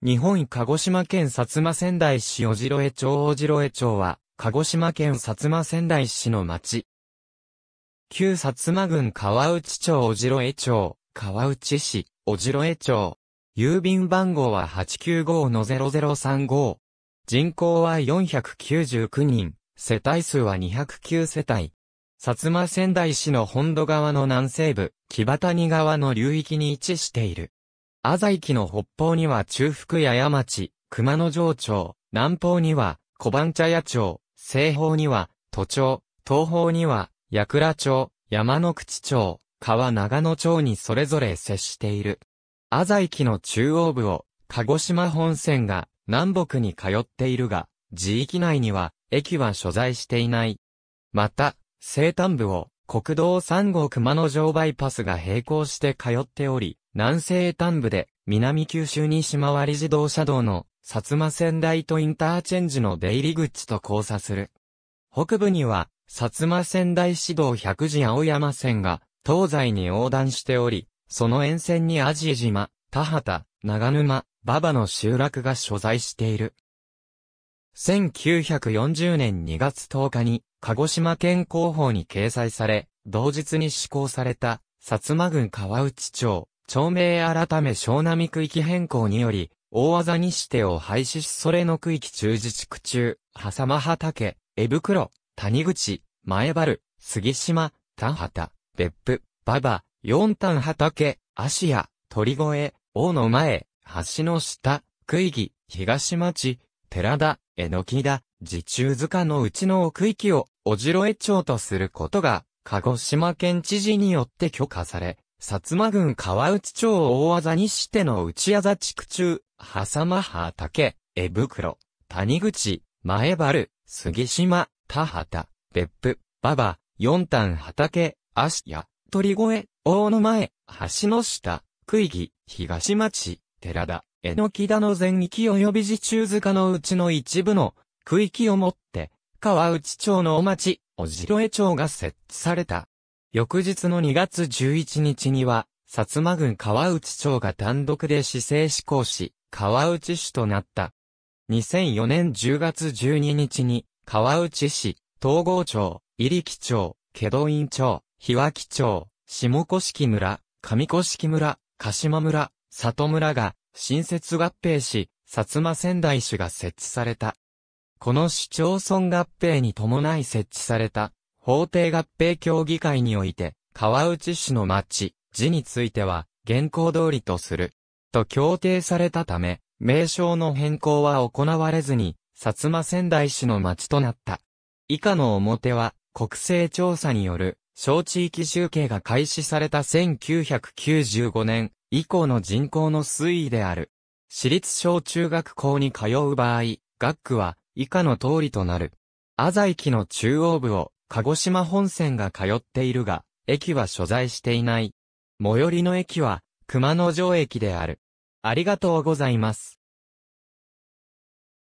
日本鹿児島県薩摩仙台市小白江町小白江町は、鹿児島県薩摩仙台市の町。旧薩摩郡川内町小白江町、川内市、小白江町。郵便番号は895-0035。人口は499人、世帯数は209世帯。薩摩仙台市の本土側の南西部、木端谷川の流域に位置している。浅井記の北方には中腹や山町、熊野城町、南方には小番茶屋町、西方には都庁、東方には矢倉町、山の口町、川長野町にそれぞれ接している。浅井記の中央部を鹿児島本線が南北に通っているが、地域内には駅は所在していない。また、西端部を国道3号熊野城バイパスが並行して通っており、南西端部で、南九州西回り自動車道の、薩摩仙台とインターチェンジの出入り口と交差する。北部には、薩摩仙台市道百寺青山線が、東西に横断しており、その沿線に網治島、田畑、長沼、馬場の集落が所在している。1940年2月10日に、鹿児島県広報に掲載され、同日に施行された、薩摩郡川内町、町名改め湘南区域変更により、大技にしてを廃止し、それの区域中自治区中、狭間畑、江袋、谷口、前原、杉島、丹畑、別府、馬場、四丹畑、芦屋、鳥越、大の前、橋の下、区域、東町、寺田、えのきだ、自中塚のうちの奥域を、おじろえ町とすることが、鹿児島県知事によって許可され、薩摩郡川内町大技にしての内矢ざ地区中、狭間畑、江袋、谷口、前原、杉島、田畑、別府、馬場、四丹畑、足屋、鳥越、大野前、橋の下、区域、東町、寺田、えのき田の全域及び地中塚のうちの一部の区域をもって、川内町の町、おじろえ町が設置された。翌日の2月11日には、薩摩郡川内町が単独で市政施行し、川内市となった。2004年10月12日に、川内市、東郷町、入木町、祁答院町、日脇町、下甑村、上甑村、鹿島村、里村が、新設合併し、薩摩仙台市が設置された。この市町村合併に伴い設置された、法定合併協議会において、川内市の町、字については、現行通りとする。と協定されたため、名称の変更は行われずに、薩摩仙台市の町となった。以下の表は、国勢調査による、小地域集計が開始された1995年以降の人口の推移である。私立小中学校に通う場合、学区は以下の通りとなる。アザイキの中央部を鹿児島本線が通っているが、駅は所在していない。最寄りの駅は、熊野城駅である。ありがとうございます。